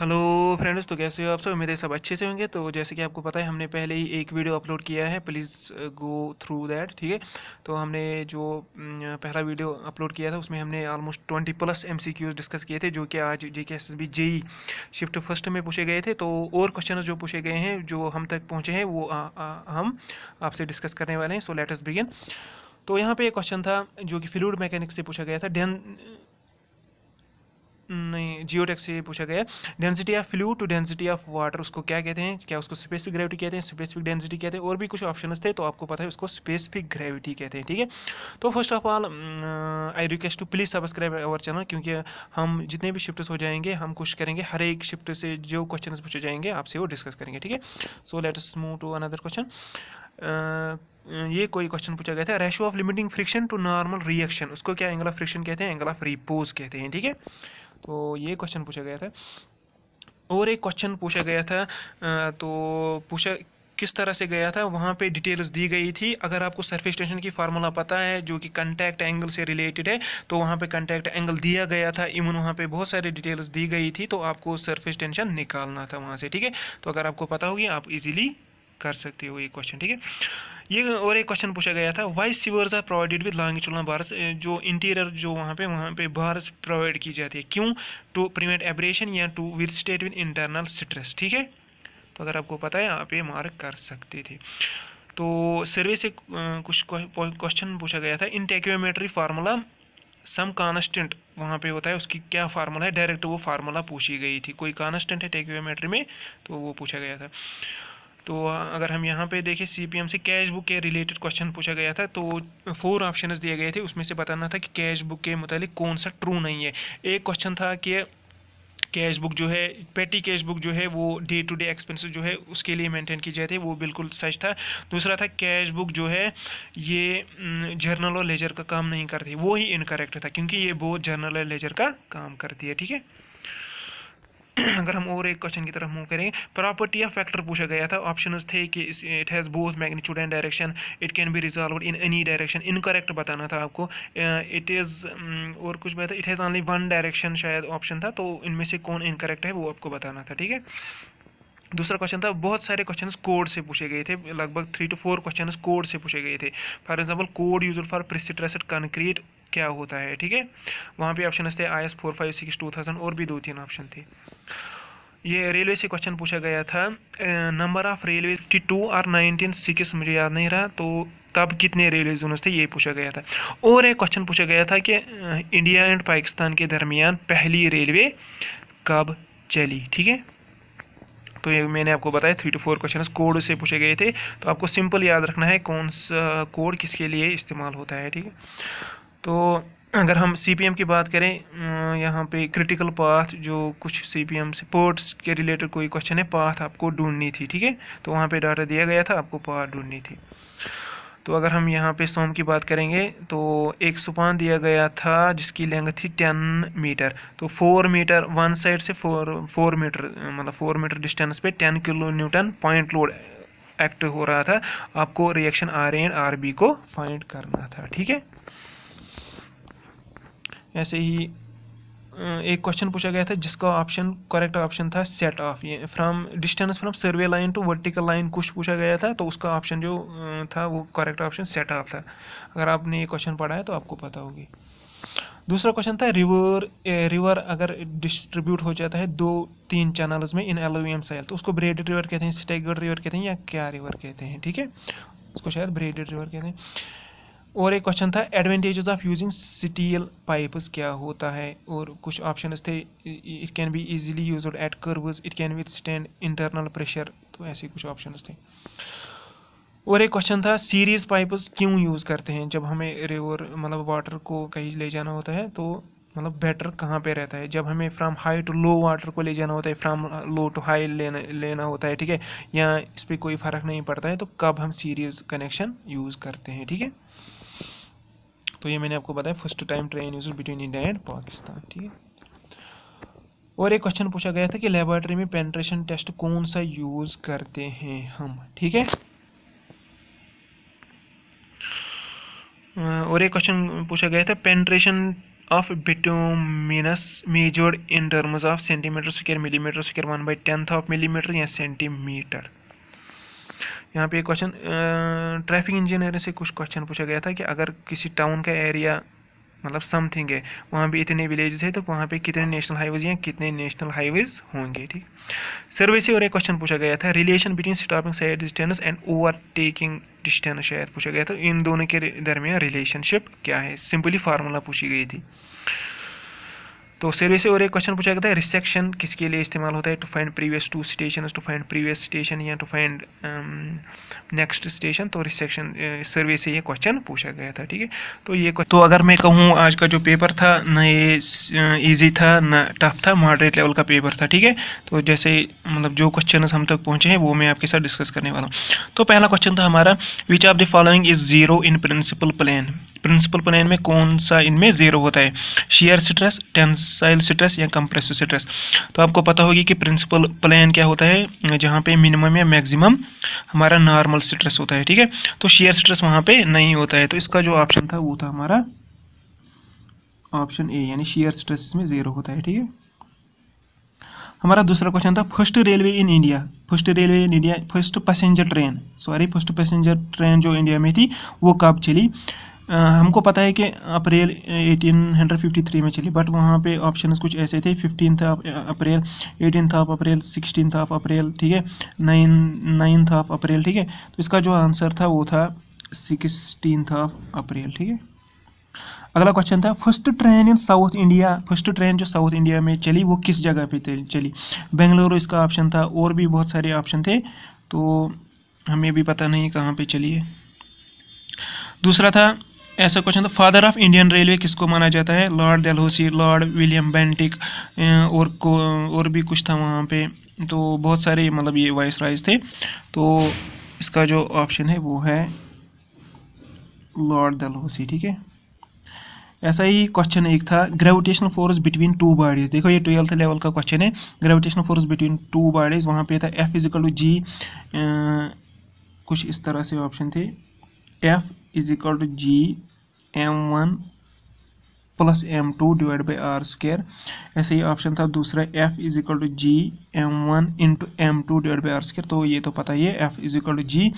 hello friends तो कैसे हो आप सब मेरे सब अच्छे से होंगे तो जैसे कि आपको पता है हमने पहले ही एक वीडियो अपलोड किया है प्लीज़ गो थ्रू दैट ठीक है तो हमने जो पहला वीडियो अपलोड किया था उसमें हमने almost twenty plus M discuss किए थे जो कि आज J K S S B JE shift first में पूछे गए थे तो और क्वेश्चन जो पूछे गए हैं जो हम तक पहुँचे हैं वो आ, आ, हम आपसे डिस्कस करने वाले हैं सो लेटस बिगिन तो यहाँ पर एक क्वेश्चन था जो कि फ्लूड मैकेनिक से पूछा गया था डेन नहीं जियो से ये पूछा गया density of fluid to density of water उसको क्या कहते हैं क्या उसको स्पेसिफिक ग्रेविटी कहते हैं स्पेसिफिक डेंसिटी कहते हैं और भी कुछ ऑप्शन थे तो आपको पता है उसको स्पेसिफिक ग्रेविटी कहते हैं ठीक है तो first of all I request to please subscribe our channel क्योंकि हम जितने भी शिफ्ट हो जाएंगे हम कुछ करेंगे हर एक शिफ्ट से जो क्वेश्चन पूछे जाएंगे आपसे वो डिस्कस करेंगे ठीक है so let us move to another question ये कोई क्वेश्चन पूछा गया था ratio of limiting friction to normal reaction उसको क्या एंगल ऑफ फ्रिक्शन कहते हैं एंगल ऑफ रिपोज कहते हैं ठीक है तो ये क्वेश्चन पूछा गया था और एक क्वेश्चन पूछा गया था तो पूछा किस तरह से गया था वहाँ पे डिटेल्स दी गई थी अगर आपको सरफेस टेंशन की फार्मूला पता है जो कि कंटैक्ट एंगल से रिलेटेड है तो वहाँ पे कंटैक्ट एंगल दिया गया था इवन वहाँ पे बहुत सारी डिटेल्स दी गई थी तो आपको सरफेस टेंशन निकालना था वहाँ से ठीक है तो अगर आपको पता होगी आप इजीली कर सकते हो ये क्वेश्चन ठीक है ये और एक क्वेश्चन पूछा गया था why sewers are provided with longitudinal bars जो इंटीरियर जो वहाँ पे वहाँ पे बार्स प्रोवाइड की जाती है क्यों टू प्रिवेंट एब्रेशन या to withstand with internal stress ठीक है तो अगर आपको पता है आप ये मार्क कर सकते थे तो सर्वे से कुछ क्वेश्चन पूछा गया था टेक्योमेट्री फार्मूला सम कॉन्स्टेंट वहाँ पे होता है उसकी क्या फार्मूला है डायरेक्ट वो फार्मूला पूछी गई थी कोई कॉन्स्टेंट है टेक्योमेट्री में तो वो पूछा गया था तो अगर हम यहाँ पे देखें सी से कैश बुक के रिलेटेड क्वेश्चन पूछा गया था तो फोर ऑप्शन दिए गए थे उसमें से बताना था कि कैश बुक के मुतालिक कौन सा ट्रू नहीं है एक क्वेश्चन था कि कैश बुक जो है पेटी कैश बुक जो है वो डे टू डे एक्सपेंसेस जो है उसके लिए मेंटेन की जाती है वो बिल्कुल सच था दूसरा था कैश बुक जो है ये जर्नल और लेजर का काम नहीं करती वो ही इनकरेक्ट था क्योंकि ये बहुत जर्नल और लेजर का काम करती है ठीक है अगर हम और एक क्वेश्चन की तरफ मूव करें प्रॉपर्टी ऑफ फैक्टर पूछा गया था ऑप्शन थे कि it has both magnitude and direction it can be resolve in any direction incorrect बताना था आपको इट इज़ mm, और कुछ बताया it has only one direction शायद ऑप्शन था तो इनमें से कौन इनकरेक्ट है वो आपको बताना था ठीक है दूसरा क्वेश्चन था बहुत सारे क्वेश्चंस कोड से पूछे गए थे लगभग three two four questions code से पूछे गए थे for example code use for prestressed concrete क्या होता है ठीक है वहाँ पे ऑप्शन थे I S four five six two thousand और भी दो तीन ऑप्शन थे ये रेलवे से क्वेश्चन पूछा गया था number of railway fifty two और नाइनटीन सिक्स मुझे याद नहीं रहा तो तब कितने रेलवे जोन थे ये पूछा गया था और एक क्वेश्चन पूछा गया था कि इंडिया एंड पाकिस्तान के दरमियान पहली रेलवे कब चली ठीक है तो ये मैंने आपको बताया three two four question code से पूछे गए थे तो आपको सिंपल याद रखना है कौन सा कोड किसके लिए इस्तेमाल होता है ठीक है तो अगर हम सी की बात करें अं, यहाँ पे क्रिटिकल पाथ जो कुछ सी पी एम से पोर्ट्स के रिलेटेड कोई क्वेश्चन है पाथ आपको ढूंढनी थी ठीक है तो वहाँ पे डाटा दिया गया था आपको पाथ ढूंढनी थी तो अगर हम यहाँ पे सोम की बात करेंगे तो एक सुपान दिया गया था जिसकी लेंथ थी टेन मीटर तो फोर मीटर वन साइड से फोर फोर मीटर मतलब फोर मीटर डिस्टेंस पे ten kilo newton point load act हो रहा था आपको reaction R and R B को फाइंड करना था ठीक है ऐसे ही एक क्वेश्चन पूछा गया था जिसका ऑप्शन करेक्ट ऑप्शन था सेट ऑफ ये from distance from survey line to vertical line कुछ पूछा गया था तो उसका ऑप्शन जो था वो करेक्ट ऑप्शन सेट ऑफ था अगर आपने ये क्वेश्चन पढ़ा है तो आपको पता होगी दूसरा क्वेश्चन था रिवर रिवर अगर डिस्ट्रीब्यूट हो जाता है दो तीन चैनल्स में इन एलोवियम साइल तो उसको ब्रेड रिवर कहते हैं स्टेगर्ड रिवर कहते हैं या क्या रिवर कहते हैं ठीक है उसको शायद ब्रेड रिवर कहते हैं और एक क्वेश्चन था advantages of using steel pipes क्या होता है और कुछ ऑप्शंस थे it can be easily use at curves it can withstand internal pressure तो ऐसे कुछ ऑप्शंस थे और एक क्वेश्चन था सीरीज पाइप्स क्यों यूज़ करते हैं जब हमें रिवर मतलब वाटर को कहीं ले जाना होता है तो मतलब बेटर कहाँ पे रहता है जब हमें from high to low water को ले जाना होता है फ्रॉम लो टू हाई लेना लेना होता है ठीक है या इस पर कोई फ़र्क नहीं पड़ता है तो कब हम सीरीज़ कनेक्शन यूज़ करते हैं ठीक है तो ये मैंने आपको बताया first time train use between India and Pakistan ठीक है और एक क्वेश्चन पूछा गया था कि लेबोरेटरी में पेंट्रेशन टेस्ट कौन सा यूज करते हैं हम ठीक है और एक क्वेश्चन पूछा गया था penetration of bituminous measured in terms of centimetre square millimetre square one by tenth of millimetre या सेंटीमीटर यहाँ पे क्वेश्चन ट्रैफिक इंजीनियर से कुछ क्वेश्चन पूछा गया था कि अगर किसी टाउन का एरिया मतलब समथिंग है वहाँ पे इतने विलेजेस है तो वहाँ पे कितने नेशनल हाईवेज या कितने नेशनल हाईवेज होंगे ठीक सर्वे से और एक क्वेश्चन पूछा गया था relation between stopping sight distance and overtaking distance शायद पूछा गया था इन दोनों के दरमियान रिलेशनशिप क्या है सिंपली फार्मूला पूछी गई थी तो सर्वे से और एक क्वेश्चन पूछा गया था रिसेक्शन किसके लिए इस्तेमाल होता है to find previous to station to find previous station या टू फाइंड नेक्स्ट स्टेशन तो रिसेक्शन सर्वे से ये क्वेश्चन पूछा गया था ठीक है तो ये तो अगर मैं कहूँ आज का जो पेपर था न ये ईजी uh, था न टफ था मॉडरेट लेवल का पेपर था ठीक है तो जैसे मतलब जो क्वेश्चन हम तक पहुँचे हैं वो मैं आपके साथ डिस्कस करने वाला हूँ तो पहला क्वेश्चन था हमारा which of the following is zero in principal plan principal plane में कौन सा इनमें ज़ीरो होता है शेयर स्ट्रेस टेंसाइल स्ट्रेस या कंप्रेसिव स्ट्रेस तो आपको पता होगी कि प्रिंसिपल प्लेन क्या होता है जहाँ पे मिनिमम या मैक्सिमम हमारा नॉर्मल स्ट्रेस होता है ठीक है तो शेयर स्ट्रेस वहाँ पे नहीं होता है तो इसका जो ऑप्शन था वो था हमारा ऑप्शन ए यानी शेयर स्ट्रेस इसमें ज़ीरो होता है ठीक है हमारा दूसरा क्वेश्चन था first railway in India first railway in India first passenger train sorry first passenger train जो इंडिया में थी वो कब चली हमको पता है कि अप्रैल 1853 में चली बट वहाँ पे ऑप्शन कुछ ऐसे थे fifteen of April eighteenth of April sixteenth of April ठीक है नाइन नाइन्थ ऑफ अप्रैल ठीक है तो इसका जो आंसर था वो था सिक्सटीनथ ऑफ अप्रैल ठीक है अगला क्वेश्चन था first train in South India first train जो साउथ इंडिया में चली वो किस जगह पे चली बेंगलुरु इसका ऑप्शन था और भी बहुत सारे ऑप्शन थे तो हमें भी पता नहीं कहाँ पे चली है दूसरा था ऐसा क्वेश्चन था फादर ऑफ इंडियन रेलवे किसको माना जाता है Lord Dalhousie Lord William Bentinck अं, और को और भी कुछ था वहाँ पे तो बहुत सारे मतलब ये वाइस राइज थे तो इसका जो ऑप्शन है वो है लॉर्ड डेलहोसी ठीक है ऐसा ही क्वेश्चन एक था gravitational force between two bodies देखो ये ट्वेल्थ लेवल का क्वेश्चन है gravitational force between two bodies वहाँ पे था F is equal to G um, कुछ इस तरह से ऑप्शन थे F is equal to G M one plus M two divide by R square ऐसे ही ऑप्शन था दूसरा F is equal to G M one into M two divide by R square तो ये तो पता ही है F is equal to G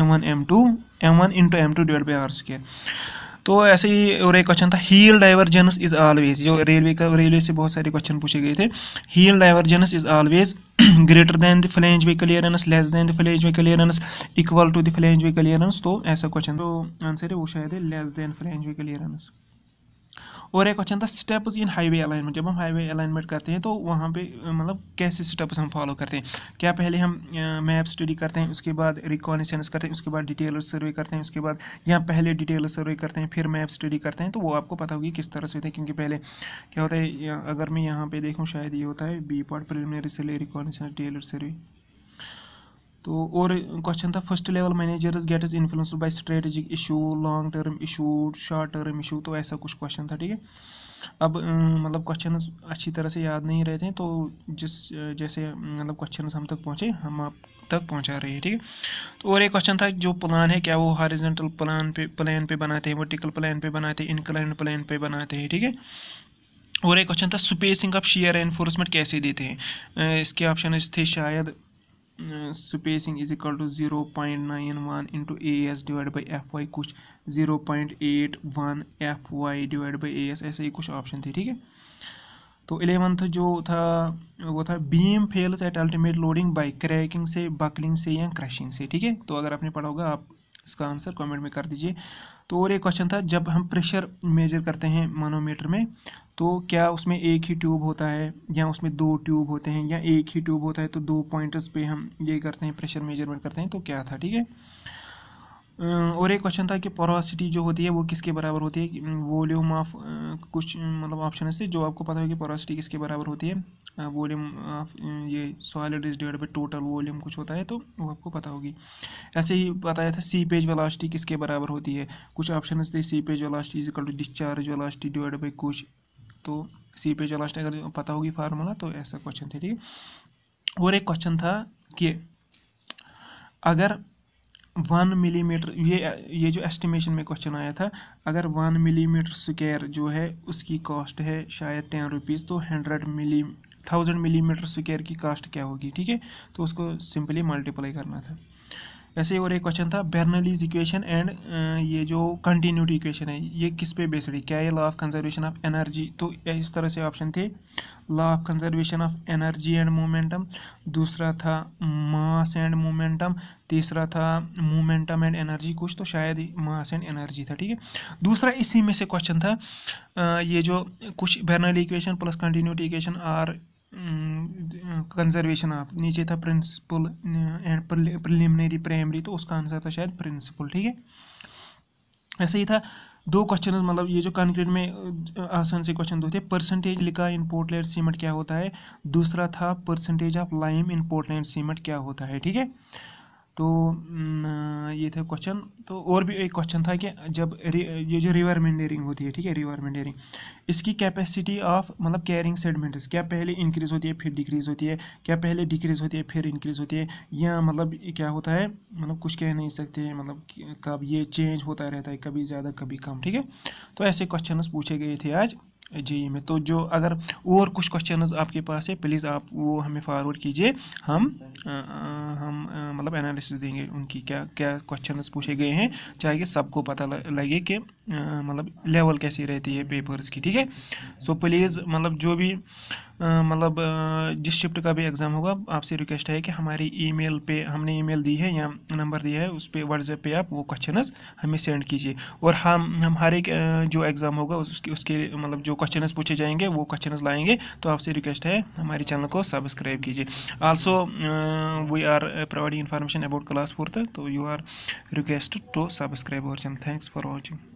M one M two M one into M two divide by R square तो ऐसे ही और एक क्वेश्चन था हील डाइवर्जेंस इज ऑलवेज जो रेलवे का रेलवे से बहुत सारे क्वेश्चन पूछे गए थे heel divergence is always greater than the flange way clearance less than the flange way clearance equal to the flange way clearance तो ऐसा क्वेश्चन तो आंसर है वो शायद है less than flange way clearance और एक क्वेश्चन था स्टेप्स इन हाईवे अलाइनमेंट जब हम हाईवे अलाइनमेंट करते हैं तो वहाँ पे मतलब कैसे स्टेप्स हम फॉलो करते हैं क्या पहले हम मैप स्टडी करते हैं उसके बाद रिकॉनिसेंस करते हैं उसके बाद डिटेलर सर्वे करते हैं उसके बाद यहाँ पहले डिटेलर सर्वे करते हैं फिर मैप स्टडी करते हैं तो वो आपको पता होगी किस तरह से होते हैं क्योंकि पहले क्या होता है अगर मैं यहाँ पर देखूँ शायद ये होता है B part preliminary survey reconnaissance detailed survey तो और क्वेश्चन था first level managers get is influence by strategic issue long term issue short term issue तो ऐसा कुछ क्वेश्चन था ठीक है अब मतलब क्वेश्चन अच्छी तरह से याद नहीं रहते हैं तो जिस जैसे मतलब क्वेश्चन हम तक पहुँचे हम आप तक पहुंचा रहे हैं ठीक है तो और एक क्वेश्चन था जो प्लान है क्या वो हॉरिजेंटल प्लान पे प्लान पे बनाते हैं वर्टिकल प्लान पे बनाते हैं इनक्लाइन प्लान पे बनाते हैं ठीक है और एक क्वेश्चन था स्पेसिंग ऑफ शेयर एनफोर्समेंट कैसे देते हैं इसके ऑप्शन थे शायद spacing is equal to zero point nine one into A S divide by F Y कुछ zero point eight one F Y divide by A S ऐसे ही कुछ ऑप्शन थे ठीक है तो एलेवंथ जो था वो था beam fails at ultimate loading by cracking से बकलिंग से या क्रशिंग से ठीक है तो अगर आपने पढ़ा होगा आप इसका आंसर कमेंट में कर दीजिए तो और एक क्वेश्चन था जब हम प्रेशर मेजर करते हैं मानोमीटर में तो क्या उसमें एक ही ट्यूब होता है या उसमें दो ट्यूब होते हैं या एक ही ट्यूब होता है तो दो पॉइंटर्स पे हम ये करते हैं प्रेशर मेजरमेंट करते हैं तो क्या था ठीक है और एक क्वेश्चन था कि पोरोसिटी जो होती है वो किसके बराबर होती है वॉल्यूम ऑफ कुछ मतलब ऑप्शन से जो आपको पता हो कि पोरोसिटी किसके बराबर होती है वॉल्यूम ऑफ ये solid is divide by total volume कुछ होता है तो वो आपको पता होगी ऐसे ही बताया था सी पेज वेलासिटी किसके बराबर होती है कुछ ऑप्शन थे seepage velocity is equal to discharge velocity divide by कुछ तो सी पे चला अगर पता होगी फार्मूला तो ऐसा क्वेश्चन थे ठीक और एक क्वेश्चन था कि अगर वन मिलीमीटर ये ये जो एस्टिमेशन में क्वेश्चन आया था अगर वन मिलीमीटर स्क्वायर जो है उसकी कॉस्ट है शायद टेन रुपीज़ तो hundred milli thousand millimetre square की कास्ट क्या होगी ठीक है तो उसको सिंपली मल्टीप्लाई करना था ऐसे ही और एक क्वेश्चन था बैरनलीज इक्वेशन एंड ये जो कंटिन्यूटी इक्वेशन है ये किस पे बेस्ड है क्या ये law of conservation of energy तो इस तरह से ऑप्शन थे law of conservation of energy and momentum दूसरा था मास एंड मोमेंटम तीसरा था मोमेंटम एंड एनर्जी कुछ तो शायद मास एंड एनर्जी था ठीक है दूसरा इसी में से क्वेश्चन था ये जो कुछ Bernoulli equation plus continuity equation or conservation of नीचे था प्रिंसिपल एंड प्रिलिमिनरी प्राइमरी तो उसका आंसर था शायद प्रिंसिपल ठीक है ऐसा ही था दो क्वेश्चन मतलब ये जो कंक्रीट में आसान से क्वेश्चन दो थे परसेंटेज लिखा इन पोर्टलैंड सीमेंट क्या होता है दूसरा था percentage of lime in Portland cement क्या होता है ठीक है तो ये थे क्वेश्चन तो और भी एक क्वेश्चन था कि जब ये जो रिवर मेंडेरिंग होती है ठीक है रिवर मेंडेरिंग इसकी कैपेसिटी ऑफ मतलब कैरिंग सेडमेंट्स क्या पहले इंक्रीज़ होती है फिर डिक्रीज़ होती है क्या पहले डिक्रीज़ होती है फिर इंक्रीज़ होती है या मतलब क्या होता है मतलब कुछ कह नहीं सकते मतलब कब ये चेंज होता रहता है कभी ज़्यादा कभी कम ठीक है तो ऐसे क्वेश्चन पूछे गए थे आज जी में तो जो अगर और कुछ क्वेश्चन आपके पास है प्लीज़ आप वो हमें फॉरवर्ड कीजिए हम आ, हम आ, मतलब एनालिसिस देंगे उनकी क्या क्या क्वेश्चन पूछे गए हैं चाहे कि सबको पता लगे कि मतलब लेवल कैसी रहती है पेपर्स की ठीक है सो प्लीज़ मतलब जो भी मतलब जिस शिफ्ट का भी एग्ज़ाम होगा आपसे रिक्वेस्ट है कि हमारी ईमेल पे हमने ईमेल दी है या नंबर दिया है उस पर व्हाट्सएप पे आप वो क्वेश्चन हमें सेंड कीजिए और हम हम हर एक जो एग्ज़ाम होगा उसके उसके मतलब जो क्वेश्चन पूछे जाएंगे वो क्वेश्चन लाएंगे तो आपसे रिक्वेस्ट है हमारे चैनल को सब्सक्राइब कीजिए also we are providing information about class fourth तो you are request to subscribe our channel thanks for watching